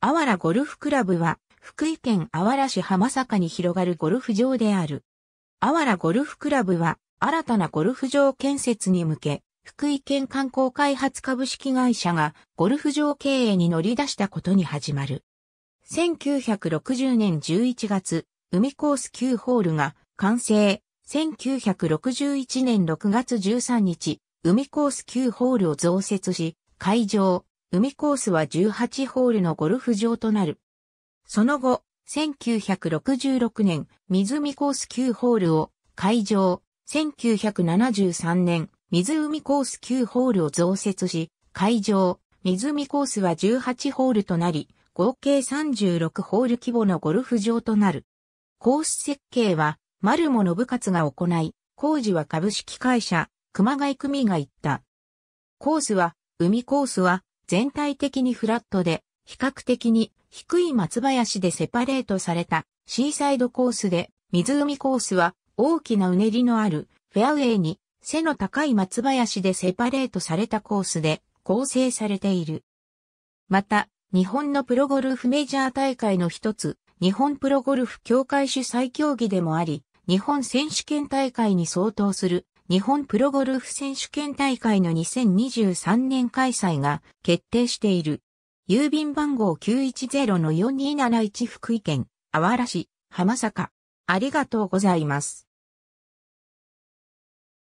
あわらゴルフクラブは、福井県あわら市浜坂に広がるゴルフ場である。あわらゴルフクラブは、新たなゴルフ場建設に向け、福井県観光開発株式会社がゴルフ場経営に乗り出したことに始まる。1960年11月、海コース9ホールが完成。1961年6月13日、海コース9ホールを増設し、会場、海コースは18ホールのゴルフ場となる。その後、1966年、湖コース9ホールを会場、1973年、湖コース9ホールを増設し、会場、湖コースは18ホールとなり、合計36ホール規模のゴルフ場となる。コース設計は、丸も信勝が行い、工事は株式会社、熊谷組が行った。コースは、海コースは、全体的にフラットで、比較的に低い松林でセパレートされたシーサイドコースで、湖コースは大きなうねりのあるフェアウェイに背の高い松林でセパレートされたコースで構成されている。また、日本のプロゴルフメジャー大会の一つ、日本プロゴルフ協会主催競技でもあり、日本選手権大会に相当する日本プロゴルフ選手権大会の2023年開催が決定している。郵便番号910-4271福井県、あわら市、浜坂。ありがとうございます。